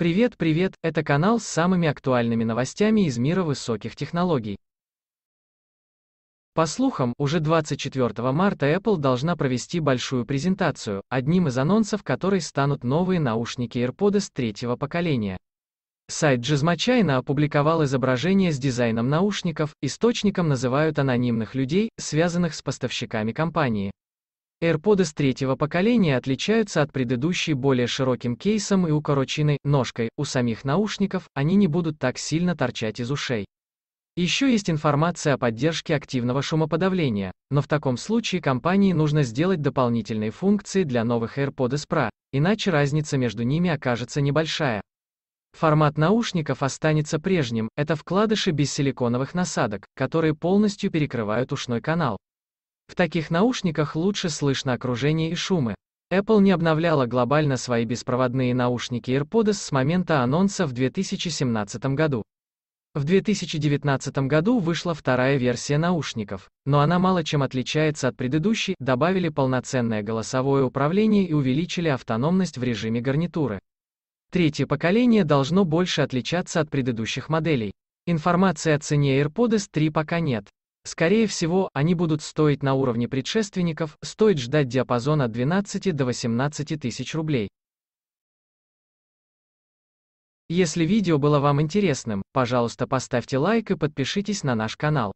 Привет, привет, это канал с самыми актуальными новостями из мира высоких технологий. По слухам, уже 24 марта Apple должна провести большую презентацию, одним из анонсов которой станут новые наушники AirPods третьего поколения. Сайт Gizmo опубликовал изображение с дизайном наушников, источником называют анонимных людей, связанных с поставщиками компании. AirPods третьего поколения отличаются от предыдущей более широким кейсом и укороченной ножкой. У самих наушников они не будут так сильно торчать из ушей. Еще есть информация о поддержке активного шумоподавления, но в таком случае компании нужно сделать дополнительные функции для новых AirPods Pro, иначе разница между ними окажется небольшая. Формат наушников останется прежним, это вкладыши без силиконовых насадок, которые полностью перекрывают ушной канал. В таких наушниках лучше слышно окружение и шумы. Apple не обновляла глобально свои беспроводные наушники AirPods с момента анонса в 2017 году. В 2019 году вышла вторая версия наушников, но она мало чем отличается от предыдущей, добавили полноценное голосовое управление и увеличили автономность в режиме гарнитуры. Третье поколение должно больше отличаться от предыдущих моделей. Информации о цене AirPods 3 пока нет. Скорее всего, они будут стоить на уровне предшественников, стоит ждать диапазона от 12 до 18 тысяч рублей. Если видео было вам интересным, пожалуйста поставьте лайк и подпишитесь на наш канал.